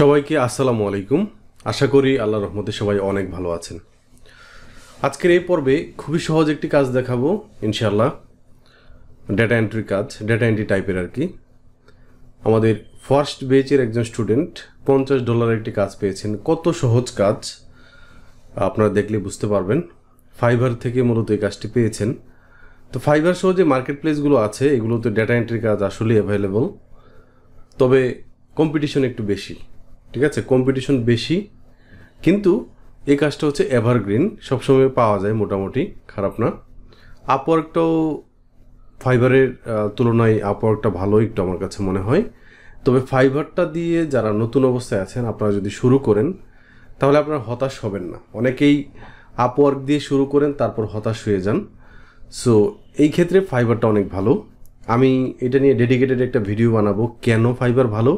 সবাইকে আসসালামু আলাইকুম আশা করি আল্লাহ রহমতে সবাই অনেক ভালো আছেন আজকের এই পর্বে খুবই সহজ একটি কাজ দেখাবো ইনশাল্লাহ ডেটা এন্ট্রি কাজ ডেটা এন্ট্রি টাইপের আর কি আমাদের ফার্স্ট বেচের একজন স্টুডেন্ট পঞ্চাশ ডলারের একটি কাজ পেয়েছেন কত সহজ কাজ আপনারা দেখলে বুঝতে পারবেন ফাইবার থেকে মূলত এই কাজটি পেয়েছেন তো ফাইবার সহ যে মার্কেট প্লেসগুলো আছে এগুলোতে ডেটা এন্ট্রি কাজ আসলেই অ্যাভেলেবল তবে কম্পিটিশন একটু বেশি ঠিক আছে কম্পিটিশন বেশি কিন্তু এই কাজটা হচ্ছে এভারগ্রিন সবসময় পাওয়া যায় মোটামুটি খারাপ না আপওয়ার্কটাও ফাইবারের তুলনায় আপওয়ার্কটা ভালো একটু আমার কাছে মনে হয় তবে ফাইবারটা দিয়ে যারা নতুন অবস্থায় আছেন আপনারা যদি শুরু করেন তাহলে আপনারা হতাশ হবেন না অনেকেই আপওয়ার্ক দিয়ে শুরু করেন তারপর হতাশ হয়ে যান সো এই ক্ষেত্রে ফাইবারটা অনেক ভালো আমি এটা নিয়ে ডেডিকেটেড একটা ভিডিও বানাবো কেন ফাইবার ভালো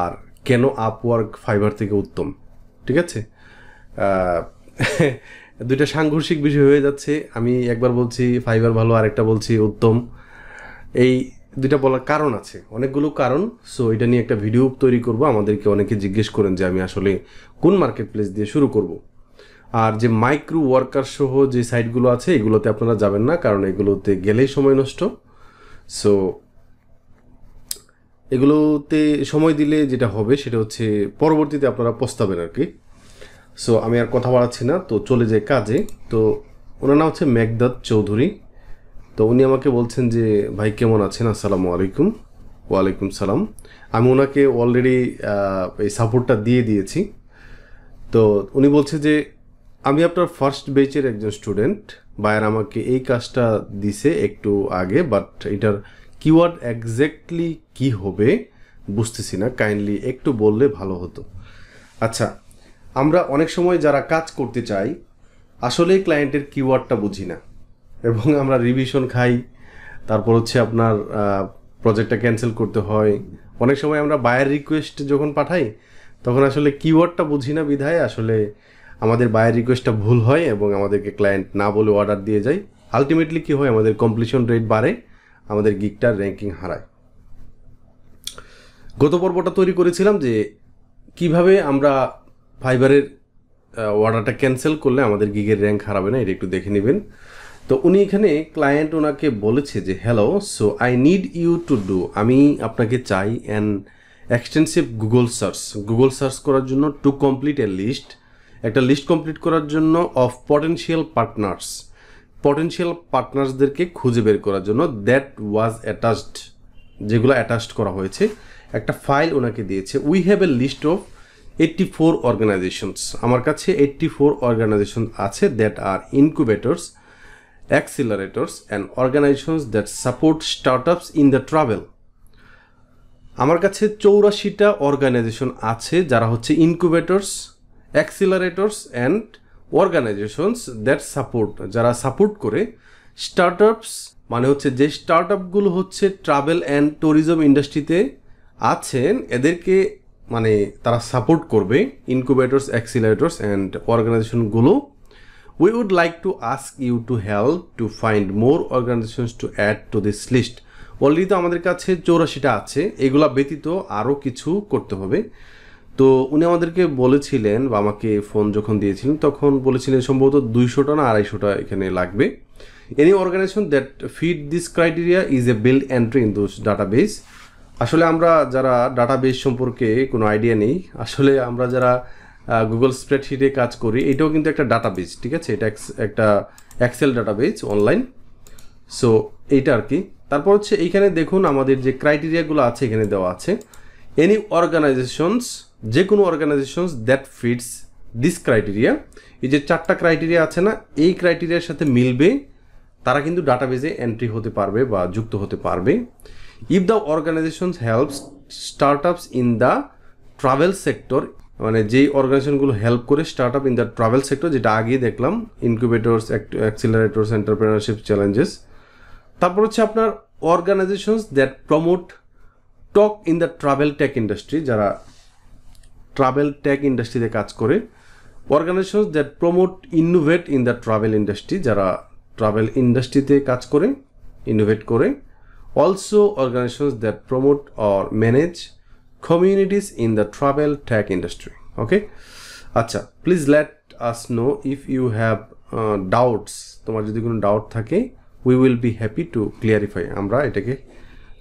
আর কেন আপওয়ার্ক ফাইবার থেকে উত্তম ঠিক আছে দুইটা সাংঘর্ষিক বিষয় হয়ে যাচ্ছে আমি একবার বলছি ফাইবার ভালো আরেকটা বলছি উত্তম এই দুইটা বলার কারণ আছে অনেকগুলো কারণ সো এটা নিয়ে একটা ভিডিও তৈরি করব আমাদেরকে অনেকে জিজ্ঞেস করেন যে আমি আসলে কোন মার্কেট প্লেস দিয়ে শুরু করব আর যে মাইক্রো ওয়ার্কার সহ যে সাইটগুলো আছে এগুলোতে আপনারা যাবেন না কারণ এগুলোতে গেলেই সময় নষ্ট সো এগুলোতে সময় দিলে যেটা হবে সেটা হচ্ছে পরবর্তীতে আপনারা পস্তাবেন আর কি সো আমি আর কথা বাড়াচ্ছি না তো চলে যাই কাজে তো ওনার নাম হচ্ছে মেঘদাত চৌধুরী তো উনি আমাকে বলছেন যে ভাই কেমন আছেন আসসালামু আলাইকুম ওয়ালাইকুম সালাম আমি ওনাকে অলরেডি এই সাপোর্টটা দিয়ে দিয়েছি তো উনি বলছে যে আমি আপনার ফার্স্ট বেচের একজন স্টুডেন্ট বায়ার আমাকে এই কাজটা দিছে একটু আগে বাট এটার কিওয়ার্ড একজ্যাক্টলি কি হবে বুঝতেছি না কাইন্ডলি একটু বললে ভালো হতো আচ্ছা আমরা অনেক সময় যারা কাজ করতে চাই আসলেই ক্লায়েন্টের কিওয়ার্ডটা বুঝি না এবং আমরা রিভিশন খাই তারপর হচ্ছে আপনার প্রজেক্টটা ক্যান্সেল করতে হয় অনেক সময় আমরা বায়ের রিকোয়েস্ট যখন পাঠাই তখন আসলে কিওয়ার্ডটা বুঝি না বিধায় আসলে আমাদের বায়ের রিকোয়েস্টটা ভুল হয় এবং আমাদেরকে ক্লায়েন্ট না বলে অর্ডার দিয়ে যায় আলটিমেটলি কী হয় আমাদের কমপ্লিশন রেট বাড়ে আমাদের গিকটার র্যাঙ্কিং হারায় গত পর্বটা তৈরি করেছিলাম যে কিভাবে আমরা ফাইবারের অর্ডারটা ক্যান্সেল করলে আমাদের গিগের র্যাঙ্ক হারাবে না এটা একটু দেখে নেবেন তো উনি এখানে ক্লায়েন্ট ওনাকে বলেছে যে hello so I need you to do আমি আপনাকে চাই an extensive Google search Google search করার জন্য টু কমপ্লিট এ লিস্ট একটা লিস্ট কমপ্লিট করার জন্য অফ পটেন্সিয়াল পার্টনার্স পটেন্সিয়াল পার্টনার্সদেরকে খুঁজে বের করার জন্য দ্যাট ওয়াজ অ্যাটাচড যেগুলো অ্যাটাচড করা হয়েছে একটা ফাইল ওনাকে দিয়েছে we have a list of eighty four organizations আমার কাছে এইট্টি ফোর অর্গানাইজেশন আছে that are incubators accelerators and organizations that support startups in the travel আমার কাছে চৌরাশিটা অর্গানাইজেশন আছে যারা হচ্ছে incubators accelerators and organizations that support যারা সাপোর্ট করে স্টার্ট মানে হচ্ছে যে স্টার্ট আপগুলো হচ্ছে ট্রাভেল অ্যান্ড ট্যুরিজম ইন্ডাস্ট্রিতে আছেন এদেরকে মানে তারা সাপোর্ট করবে ইনকুবেটর্স অ্যাক্সিলারেটর্স অ্যান্ড অর্গানাইজেশনগুলো we would like to ask you to help to find more organizations to add to this list already তো আমাদের কাছে চৌরাশিটা আছে এগুলা ব্যতীত আরও কিছু করতে হবে তো উনি আমাদেরকে বলেছিলেন বা আমাকে ফোন যখন দিয়েছিলেন তখন বলেছিলেন সম্ভবত দুইশোটা না আড়াইশোটা এখানে লাগবে any organization that fit this criteria is a build entry in those database আসলে আমরা যারা ডাটাবেস সম্পর্কে কোনো আইডিয়া নেই আসলে আমরা যারা গুগল স্প্রেডশিটে কাজ করি এটাও কিন্তু একটা ডাটাবেস ঠিক আছে এটা একটা ডাটা ডাটাবেস অনলাইন সো এইটা আর কি তারপর হচ্ছে এইখানে দেখুন আমাদের যে ক্রাইটেরিয়াগুলো আছে এখানে দেওয়া আছে এনি অর্গানাইজেশনস যে কোনো organizations that fits this criteria এই যে চারটা ক্রাইটেরিয়া আছে না এই ক্রাইটেরিয়ার সাথে মিলবে তারা কিন্তু ডাটাবেজে এন্ট্রি হতে পারবে বা যুক্ত হতে পারবে if the organizations helps startups in the travel sector মানে যেই অর্গানাইজেশনগুলো হেল্প করে startup in the travel sector যেটা আগে দেখলাম ইনকিউবেটর্স অ্যাক্সিলারেটর্স এন্টারপ্রেনারশিপ চ্যালেঞ্জেস তারপর হচ্ছে আপনার organizations that promote tech in the travel tech industry যারা ট্রাভেল ট্যাগ ইন্ডাস্ট্রিতে কাজ করে organization that promote innovate in the travel industry যারা ট্রাভেল ইন্ডাস্ট্রিতে কাজ করে ইনোভেট করে also organization that promote or manage communities in the travel tech industry okay আচ্ছা please let us know if you have doubts তোমার যদি কোনো doubt থাকে we will be happy to clarify আমরা এটাকে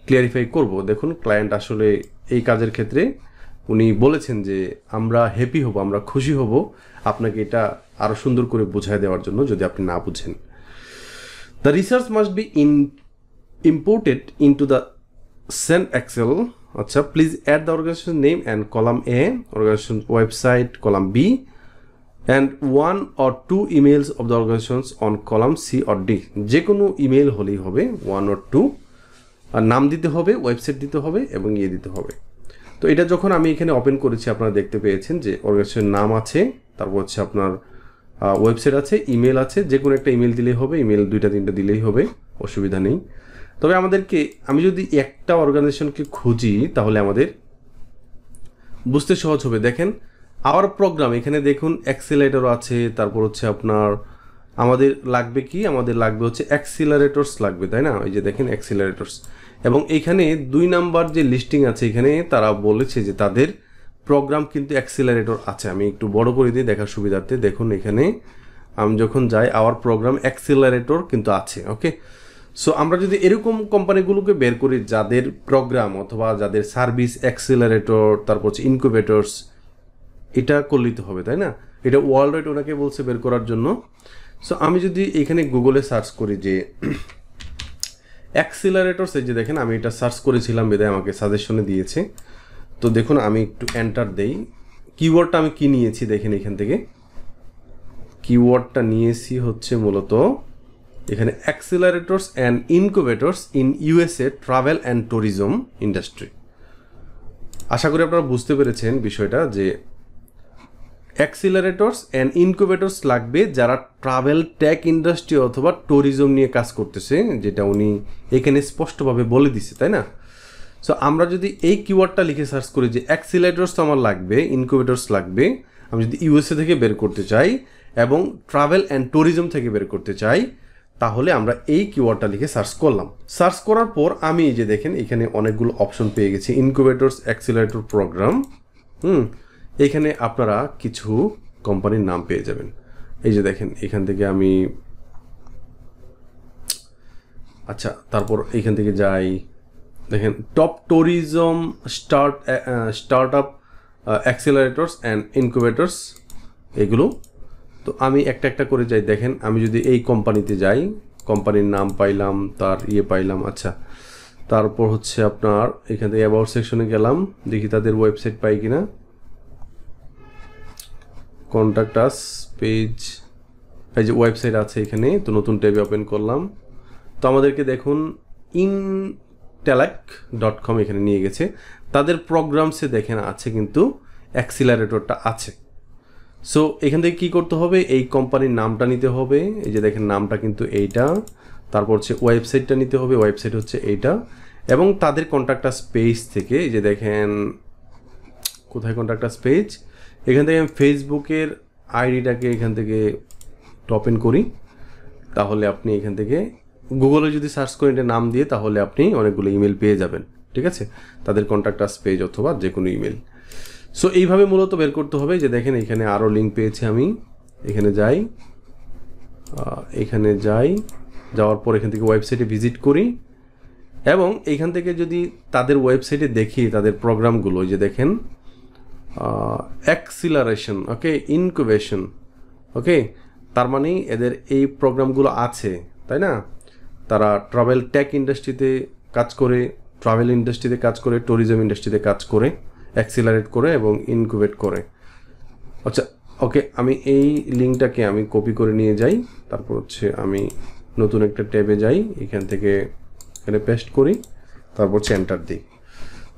ক্লিয়ারিফাই করব দেখুন ক্লায়েন্ট আসলে এই কাজের ক্ষেত্রে উনি বলেছেন যে আমরা হ্যাপি হব আমরা খুশি হব আপনাকে এটা আরও সুন্দর করে বোঝায় দেওয়ার জন্য যদি আপনি না বুঝেন the research must be in imported into the sent excel আচ্ছা please add the organization name and column A organization website column B and one or two emails of the organizations on column C or D যে কোনো email হলেই হবে one or two আর নাম দিতে হবে website দিতে হবে এবং ইয়ে দিতে হবে তো এটা যখন আমি এখানে ওপেন করেছি আপনারা দেখতে পেয়েছেন যে অর্গানাইজেশনের নাম আছে তারপর হচ্ছে আপনার ওয়েবসাইট আছে ইমেল আছে যে কোনো একটা ইমেল দিলেই হবে ইমেল দুইটা তিনটা দিলেই হবে অসুবিধা নেই তবে আমাদেরকে আমি যদি একটা অর্গানাইজেশনকে খুঁজি তাহলে আমাদের বুঝতে সহজ হবে দেখেন আওয়ার প্রোগ্রাম এখানে দেখুন অ্যাক্সেলেটারও আছে তারপর হচ্ছে আপনার আমাদের লাগবে কি আমাদের লাগবে হচ্ছে অ্যাক্সিলারেটরস লাগবে তাই না ওই যে দেখেন অ্যাক্সিলারেটরস এবং এইখানে দুই নাম্বার যে লিস্টিং আছে এখানে তারা বলেছে যে তাদের প্রোগ্রাম কিন্তু অ্যাক্সিলারেটর আছে আমি একটু বড় করে দিই দেখার সুবিধার্থে দেখুন এখানে আমি যখন যাই আওয়ার প্রোগ্রাম অ্যাক্সিলারেটর কিন্তু আছে ওকে সো আমরা যদি এরকম কোম্পানিগুলোকে বের করি যাদের প্রোগ্রাম অথবা যাদের সার্ভিস অ্যাক্সিলারেটর তারপর হচ্ছে ইনকুবেটরস এটা করলিতে হবে তাই না এটা ওয়ার্ল্ড ওয়াইড ওনাকে বলছে বের করার জন্য সো আমি যদি এখানে গুগলে সার্চ করি যে অ্যাক্সিলারেটরস যে দেখেন আমি এটা সার্চ করেছিলাম বেদায় আমাকে সাজেশনে দিয়েছে তো দেখুন আমি একটু এন্টার দেই কিওয়ার্ডটা আমি কি নিয়েছি দেখেন এখান থেকে কিওয়ার্ডটা নিয়েছি হচ্ছে মূলত এখানে accelerators and incubators in USA travel and tourism industry আশা করি আপনারা বুঝতে পেরেছেন বিষয়টা যে অ্যাক্সিলারেটরস অ্যান্ড ইনকুবেটরস লাগবে যারা ট্রাভেল ট্যাক ইন্ডাস্ট্রি অথবা ট্যুরিজম নিয়ে কাজ করতেছে যেটা উনি এখানে স্পষ্টভাবে বলে দিছে তাই না সো আমরা যদি এই কিওয়ার্ডটা লিখে সার্চ করি যে অ্যাক্সিলারেটরস তো আমার লাগবে ইনকুবেটরস লাগবে আমি যদি ইউএসএ থেকে বের করতে চাই এবং ট্রাভেল অ্যান্ড ট্যুরিজম থেকে বের করতে চাই তাহলে আমরা এই কিওয়ার্ডটা লিখে সার্চ করলাম সার্চ করার পর আমি এই যে দেখেন এখানে অনেকগুলো অপশন পেয়ে গেছি ইনকুবেটরস অ্যাক্সিলারেটর প্রোগ্রাম হুম এইখানে আপনারা কিছু কোম্পানির নাম পেয়ে যাবেন এই যে দেখেন এখান থেকে আমি আচ্ছা তারপর এইখান থেকে যাই দেখেন top tourism start startup accelerators and incubators এগুলো তো আমি একটা একটা করে যাই দেখেন আমি যদি এই কোম্পানিতে যাই কোম্পানির নাম পাইলাম তার ইয়ে পাইলাম আচ্ছা তারপর হচ্ছে আপনার এখান থেকে অ্যাবাউট সেকশনে গেলাম দেখি তাদের ওয়েবসাইট পাই কিনা কন্ট্যাক্ট আস পেজ এই যে ওয়েবসাইট আছে এখানে তো নতুন ট্যাবে ওপেন করলাম তো আমাদেরকে দেখুন ইন টেলাক ডট কম এখানে নিয়ে গেছে তাদের প্রোগ্রামসে দেখেন আছে কিন্তু অ্যাক্সিলারেটরটা আছে সো এখান থেকে কী করতে হবে এই কোম্পানির নামটা নিতে হবে এই যে দেখেন নামটা কিন্তু এইটা তারপর হচ্ছে ওয়েবসাইটটা নিতে হবে ওয়েবসাইট হচ্ছে এইটা এবং তাদের কন্ট্রাক্টার স্পেজ থেকে এই যে দেখেন কোথায় কন্ট্রাক্টার পেজ এখান থেকে আমি ফেসবুকের আইডিটাকে এখান থেকে টপ ইন করি তাহলে আপনি এখান থেকে গুগলে যদি সার্চ করেন এটা নাম দিয়ে তাহলে আপনি অনেকগুলো ইমেল পেয়ে যাবেন ঠিক আছে তাদের কন্ট্যাক্টাস পেজ অথবা যে কোনো ইমেল সো এইভাবে মূলত বের করতে হবে যে দেখেন এখানে আরও লিঙ্ক পেয়েছি আমি এখানে যাই এখানে যাই যাওয়ার পর এখান থেকে ওয়েবসাইটে ভিজিট করি এবং এখান থেকে যদি তাদের ওয়েবসাইটে দেখি তাদের প্রোগ্রামগুলো যে দেখেন অ্যাক্সিলারেশন ওকে ইনকুবেশন ওকে তার মানে এদের এই প্রোগ্রামগুলো আছে তাই না তারা ট্রাভেল টেক ইন্ডাস্ট্রিতে কাজ করে ট্রাভেল ইন্ডাস্ট্রিতে কাজ করে ট্যুরিজম ইন্ডাস্ট্রিতে কাজ করে অ্যাক্সিলারেট করে এবং ইনকুবেট করে আচ্ছা ওকে আমি এই লিঙ্কটাকে আমি কপি করে নিয়ে যাই তারপর হচ্ছে আমি নতুন একটা ট্যাবে যাই এখান থেকে এখানে পেস্ট করি তারপর হচ্ছে এন্টার দিই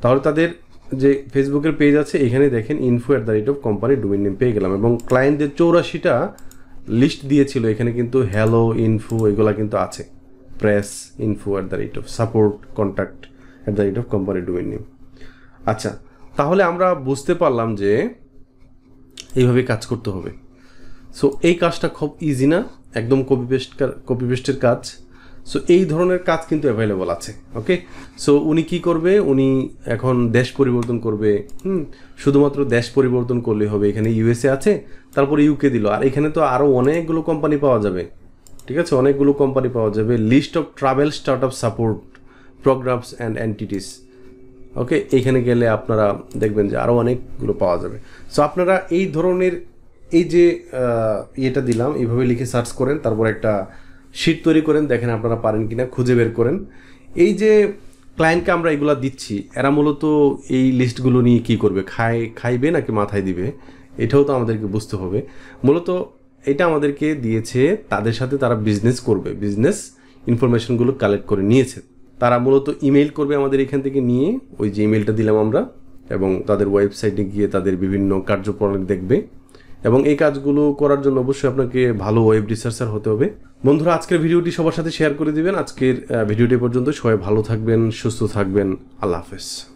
তাহলে তাদের যে ফেসবুকের পেজ আছে এখানে দেখেন info at the rate of company domain name পেয়ে গেলাম এবং ক্লায়েন্টদের চৌরাশিটা লিস্ট দিয়েছিল এখানে কিন্তু হ্যালো ইনফো এগুলা কিন্তু আছে press info at the rate of support contact at the rate of company domain name আচ্ছা তাহলে আমরা বুঝতে পারলাম যে এইভাবে কাজ করতে হবে সো এই কাজটা খুব ইজি না একদম কপি পেস্ট কপি পেস্টের কাজ সো এই ধরনের কাজ কিন্তু অ্যাভেলেবল আছে ওকে সো উনি কি করবে উনি এখন দেশ পরিবর্তন করবে হুম শুধুমাত্র দেশ পরিবর্তন করলে হবে এখানে ইউএসএ আছে তারপরে ইউকে দিল আর এখানে তো আরও অনেকগুলো কোম্পানি পাওয়া যাবে ঠিক আছে অনেকগুলো কোম্পানি পাওয়া যাবে list of travel startup support programs and entities okay এখানে গেলে আপনারা দেখবেন যে আরও অনেকগুলো পাওয়া যাবে সো আপনারা এই ধরনের এই যে ইয়েটা দিলাম এইভাবে লিখে সার্চ করেন তারপর একটা শীট তৈরি করেন দেখেন আপনারা পারেন কি না খুঁজে বের করেন এই যে ক্লায়েন্টকে আমরা এগুলো দিচ্ছি এরা মূলত এই লিস্টগুলো নিয়ে কি করবে খায় খাইবে নাকি মাথায় দিবে এটাও তো আমাদেরকে বুঝতে হবে মূলত এটা আমাদেরকে দিয়েছে তাদের সাথে তারা বিজনেস করবে বিজনেস ইনফরমেশনগুলো কালেক্ট করে নিয়েছে তারা মূলত ইমেল করবে আমাদের এখান থেকে নিয়ে ওই যে ইমেলটা দিলাম আমরা এবং তাদের ওয়েবসাইটে গিয়ে তাদের বিভিন্ন কার্যপ্রণালী দেখবে এবং এই কাজগুলো করার জন্য অবশ্যই আপনাকে ভালো ওয়েব রিসার্চার হতে হবে বন্ধুরা আজকের ভিডিওটি সবার সাথে শেয়ার করে দিবেন আজকের ভিডিওটি পর্যন্ত সবাই ভালো থাকবেন সুস্থ থাকবেন আল্লাহ হাফেজ